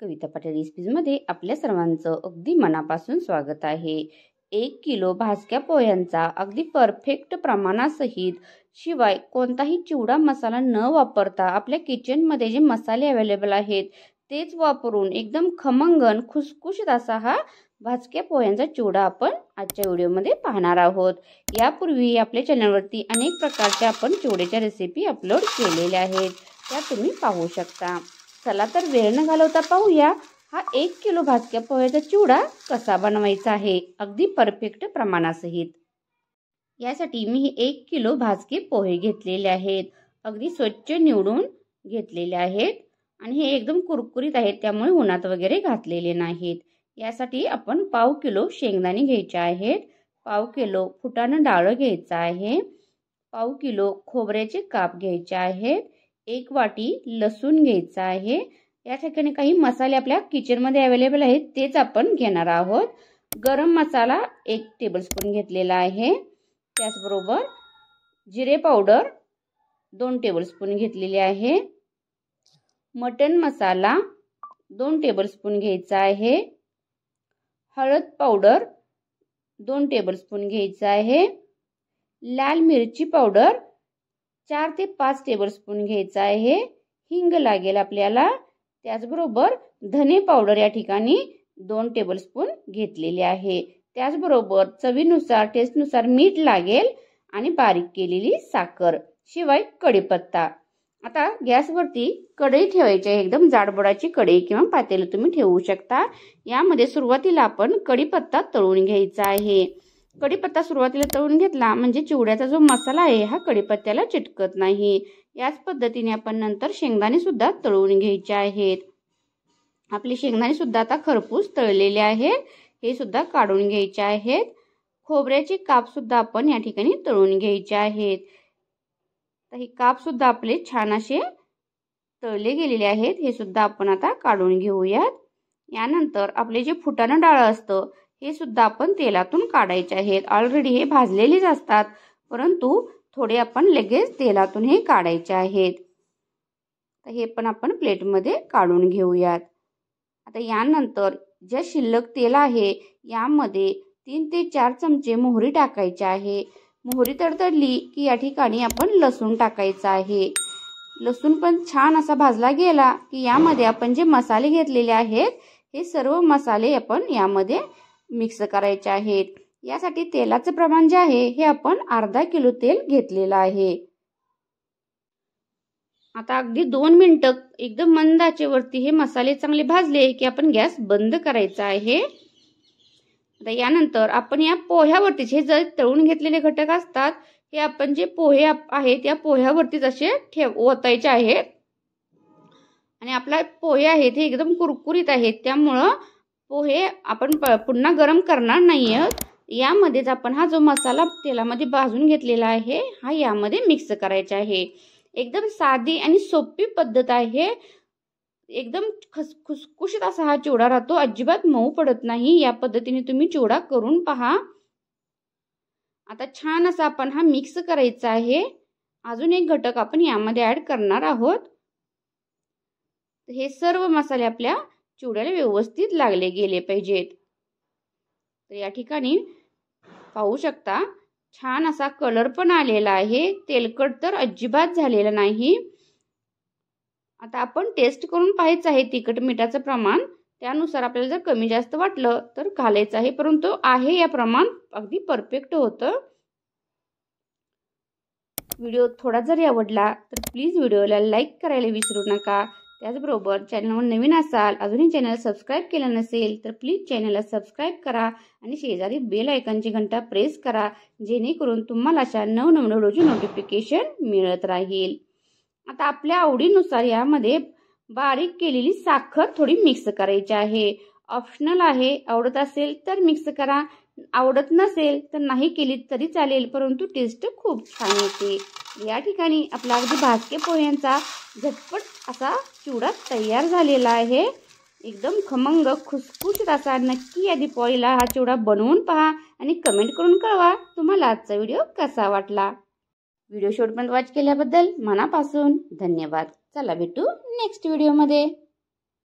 कविता पाटील रेसिपीजमध्ये आपल्या सर्वांचं अगदी मनापासून स्वागत आहे एक किलो भाजक्या पोह्यांचा अगदी परफेक्ट प्रमाणासहित शिवाय कोणताही चिवडा मसाला न वापरता आपल्या किचनमध्ये जे मसाले अवेलेबल आहेत तेच वापरून एकदम खमंगन खुसखुशीत असा हा भाजक्या पोह्यांचा चिवडा आपण आजच्या व्हिडिओमध्ये पाहणार आहोत यापूर्वी आपल्या चॅनलवरती अनेक प्रकारच्या आपण चिवड्याच्या रेसिपी अपलोड केलेल्या आहेत त्या तुम्ही पाहू शकता चला तर वेळ न घालवता पाहूया हा एक किलो भाजक्या पोह्याचा चिवडा कसा बनवायचा आहे अगदी परफेक्ट प्रमाणासहित यासाठी मी एक किलो भाजके पोहे घेतलेले आहेत अगदी स्वच्छ निवडून घेतलेले आहेत आणि हे एकदम कुरकुरीत आहेत त्यामुळे उन्हात वगैरे घातलेले नाहीत यासाठी आपण पाव किलो शेंगदाणे घ्यायचे आहेत पाव किलो फुटाणं डाळ घ्यायचा आहे पाव किलो खोबऱ्याचे काप घ्यायचे आहेत एक वाटी लसूण घ्यायचा आहे या ठिकाणी काही मसाले आपल्या किचनमध्ये अवेलेबल आहेत तेच आपण घेणार आहोत गरम मसाला एक टेबलस्पून घेतलेला आहे त्याचबरोबर जिरे पावडर दोन टेबलस्पून घेतलेली आहे मटन मसाला दोन टेबलस्पून घ्यायचा आहे हळद पावडर दोन टेबलस्पून घ्यायचा आहे लाल मिरची पावडर चार ते पाच टेबल स्पून घ्यायचं आहे हिंग लागेल आपल्याला त्याचबरोबर धने पावडर या ठिकाणी दोन टेबलस्पून घेतलेले आहे त्याचबरोबर चवीनुसार टेस्टनुसार मीठ लागेल आणि बारीक केलेली साखर शिवाय कढीपत्ता आता गॅसवरती कढई ठेवायची आहे एकदम जाडबोडाची कढई किंवा पातेलं तुम्ही ठेवू शकता यामध्ये सुरुवातीला आपण कढीपत्ता तळून घ्यायचा आहे कढीपत्ता सुरुवातीला तळून घेतला म्हणजे चिवड्याचा जो मसाला आहे हा कढीपत्त्याला चिटकत नाही याच पद्धतीने आपण नंतर शेंगदाणे सुद्धा तळून घ्यायचे आहेत आपली शेंगदाणे सुद्धा आता खरपूस तळलेले आहे हे सुद्धा काढून घ्यायचे आहेत खोबऱ्याचे काप सुद्धा आपण या ठिकाणी तळून घ्यायचे आहेत तर हे काप सुद्धा आपले छान असे तळले गेलेले आहेत हे सुद्धा आपण आता काढून घेऊयात यानंतर आपले जे फुटाणं डाळ असतं हे सुद्धा आपण तेलातून काढायचे आहेत ऑलरेडी हे भाजलेलेच असतात परंतु थोडे आपण लगेच तेलातून हे काढायचे आहेत तर हे पण आपण प्लेटमध्ये काढून घेऊयात आता यानंतर जे शिल्लक तेल आहे यामध्ये तीन ते चार चमचे मोहरी टाकायचे आहे मोहरी तडतडली की या ठिकाणी आपण लसूण टाकायचं आहे लसूण पण छान असा भाजला गेला की यामध्ये आपण जे मसाले घेतलेले आहेत हे सर्व मसाले आपण यामध्ये मिक्स करायचे आहेत यासाठी तेलाचं प्रमाण जे आहे हे आपण अर्धा किलो तेल घेतलेलं आहे आता अगदी दोन मिनिट एकदम मंदाचे वरती हे मसाले चांगले भाजले की आपण गॅस बंद करायचा आहे आता यानंतर आपण या पोह्यावरतीच हे जर तळून घेतलेले घटक असतात हे आपण जे पोहे आहेत या पोह्यावरतीच असे ठेव ओतायचे आहेत आणि आपला पोहे आहेत हे एकदम कुरकुरीत आहेत त्यामुळं पोहे आपण प पुन्हा गरम करणार नाही आहोत यामध्येच आपण हा जो मसाला तेलामध्ये भाजून घेतलेला आहे हा यामध्ये मिक्स करायचा आहे एकदम साधी आणि सोपी पद्धत आहे एकदम खस खुसखुशीत असा हा चिवडा राहतो अजिबात मऊ पडत नाही या पद्धतीने तुम्ही चिवडा करून पहा आता छान असा आपण हा मिक्स करायचा आहे अजून एक घटक आपण यामध्ये ॲड करणार आहोत हे सर्व मसाले आपल्या चिवड्याला व्यवस्थित लागले गेले पाहिजेत तर या ठिकाणी पाहू शकता छान असा कलर पण आलेला आहे तेलकट तर अजिबात झालेला नाही आता आपण टेस्ट करून पाहायचं आहे तिखट मिठाचं प्रमाण त्यानुसार आपल्याला जर कमी जास्त वाटलं तर घालायचं आहे परंतु आहे या प्रमाण अगदी परफेक्ट होतं व्हिडिओ थोडा जरी आवडला तर प्लीज व्हिडिओला लाईक करायला विसरू नका त्याचबरोबर चॅनलवर नवीन असाल अजूनही चॅनल सबस्क्राईब केलं नसेल तर प्लीज चॅनलला सबस्क्राईब करा आणि शेजारी बेल आयकॉनची घंटा प्रेस करा जेणेकरून तुम्हाला अशा नवनवीन रोजी नोटिफिकेशन मिळत राहील आता आपल्या आवडीनुसार यामध्ये बारीक केलेली साखर थोडी मिक्स करायची आहे ऑप्शनल आहे आवडत असेल तर मिक्स करा आवडत नसेल तर नाही केली तरी चालेल परंतु टेस्ट खूप छान येते या ठिकाणी आपला अगदी भाजके पोह्यांचा झटपट असा चिवडा तयार झालेला आहे एकदम खमंग खुसखुशीत असा नक्की या दीपावलीला हा चिवडा बनवून पहा आणि कमेंट करून कळवा तुम्हाला आजचा व्हिडिओ कसा वाटला व्हिडिओ शेवटपर्यंत वॉच केल्याबद्दल मनापासून धन्यवाद चला भेटू नेक्स्ट व्हिडिओमध्ये